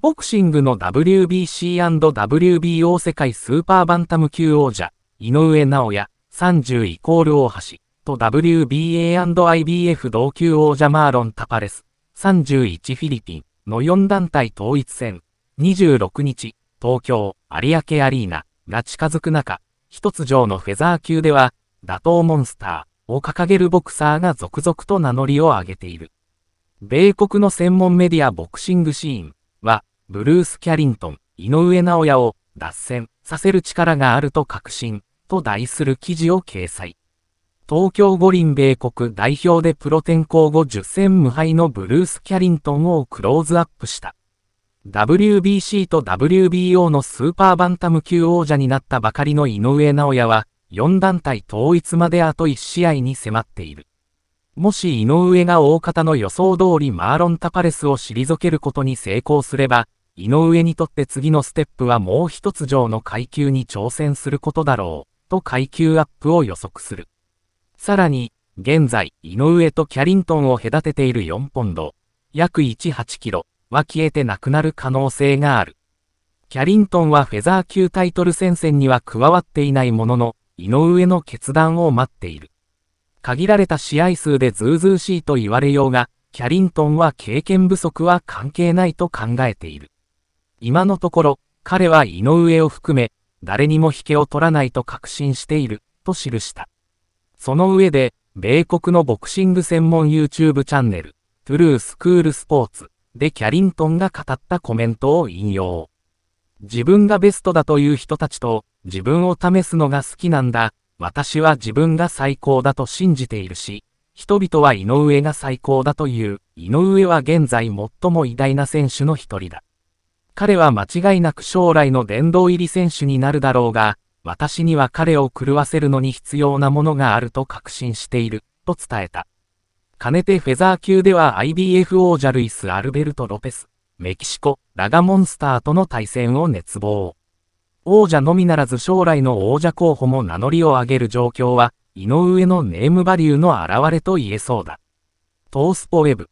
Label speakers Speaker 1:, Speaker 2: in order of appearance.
Speaker 1: ボクシングの WBC&WBO 世界スーパーバンタム級王者、井上直也、30イコール大橋、と WBA&IBF 同級王者マーロン・タパレス、31フィリピンの4団体統一戦、26日、東京、有明アリーナが近づく中、一つ上のフェザー級では、打倒モンスターを掲げるボクサーが続々と名乗りを上げている。米国の専門メディアボクシングシーン、は、ブルース・キャリントン、井上直也を脱線させる力があると確信、と題する記事を掲載。東京五輪米国代表でプロ転向後10戦無敗のブルース・キャリントンをクローズアップした。WBC と WBO のスーパーバンタム級王者になったばかりの井上尚弥は、4団体統一まであと1試合に迫っている。もし井上が大方の予想通りマーロン・タパレスを退けることに成功すれば、井上にとって次のステップはもう一つ上の階級に挑戦することだろう、と階級アップを予測する。さらに、現在、井上とキャリントンを隔てている4ポンド、約18キロは消えてなくなる可能性がある。キャリントンはフェザー級タイトル戦線には加わっていないものの、井上の決断を待っている。限られた試合数でずうずうしいと言われようが、キャリントンは経験不足は関係ないと考えている。今のところ、彼は井上を含め、誰にも引けを取らないと確信している、と記した。その上で、米国のボクシング専門 YouTube チャンネル、トゥルースクールスポーツでキャリントンが語ったコメントを引用。自分がベストだという人たちと自分を試すのが好きなんだ。私は自分が最高だと信じているし、人々は井上が最高だという、井上は現在最も偉大な選手の一人だ。彼は間違いなく将来の殿堂入り選手になるだろうが、私には彼を狂わせるのに必要なものがあると確信している、と伝えた。かねてフェザー級では IBF 王者ルイス・アルベルト・ロペス、メキシコ、ラガモンスターとの対戦を熱望。王者のみならず将来の王者候補も名乗りを上げる状況は、井上のネームバリューの表れと言えそうだ。トースポウェブ